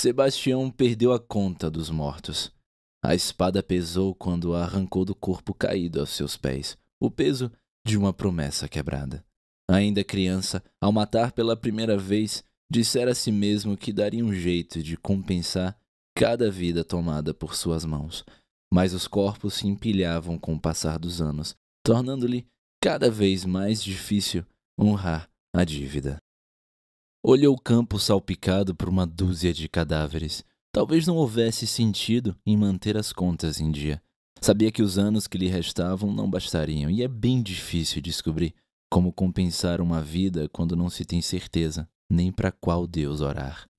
Sebastião perdeu a conta dos mortos. A espada pesou quando a arrancou do corpo caído aos seus pés, o peso de uma promessa quebrada. Ainda criança, ao matar pela primeira vez, dissera a si mesmo que daria um jeito de compensar cada vida tomada por suas mãos. Mas os corpos se empilhavam com o passar dos anos, tornando-lhe cada vez mais difícil honrar a dívida. Olhou o campo salpicado por uma dúzia de cadáveres. Talvez não houvesse sentido em manter as contas em dia. Sabia que os anos que lhe restavam não bastariam, e é bem difícil descobrir como compensar uma vida quando não se tem certeza nem para qual Deus orar.